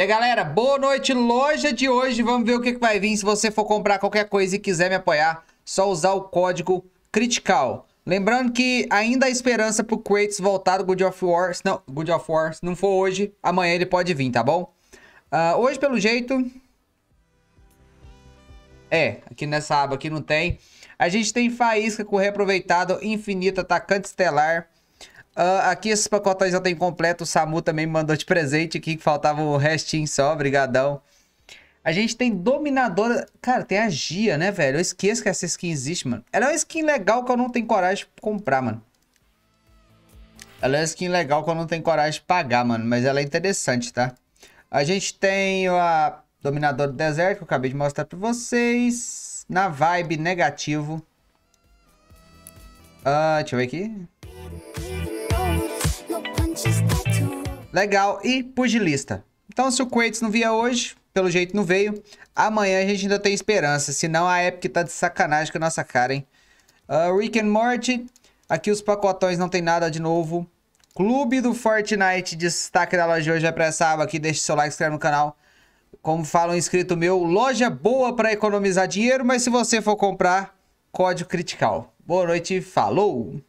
E aí, galera, boa noite, loja de hoje. Vamos ver o que, vai vir. Se você for comprar qualquer coisa e quiser me apoiar, só usar o código CRITICAL. Lembrando que ainda há esperança pro Kratos voltar do Good of War. Se não, Good of War, se não for hoje, amanhã ele pode vir, tá bom? Uh, hoje, pelo jeito... É, aqui nessa aba aqui não tem. A gente tem Faísca com Reaproveitado, Infinito, Atacante Estelar... Uh, aqui esses pacotões já tem completo. O Samu também me mandou de presente aqui, que faltava o restinho só. Obrigadão. A gente tem Dominadora. Cara, tem a Gia, né, velho? Eu esqueço que essa skin existe, mano. Ela é uma skin legal que eu não tenho coragem de comprar, mano. Ela é uma skin legal que eu não tenho coragem de pagar, mano. Mas ela é interessante, tá? A gente tem a Dominadora do Deserto, que eu acabei de mostrar pra vocês. Na vibe negativo. Uh, deixa eu ver aqui. Legal. E pugilista. Então, se o Quates não vier hoje, pelo jeito não veio. Amanhã a gente ainda tem esperança. Senão a Epic tá de sacanagem com a nossa cara, hein? Uh, Rick and Morty. Aqui os pacotões não tem nada de novo. Clube do Fortnite, destaque da loja hoje é pra essa aba aqui. Deixe seu like, se inscreve no canal. Como fala um inscrito meu, loja boa para economizar dinheiro, mas se você for comprar, código critical. Boa noite, falou!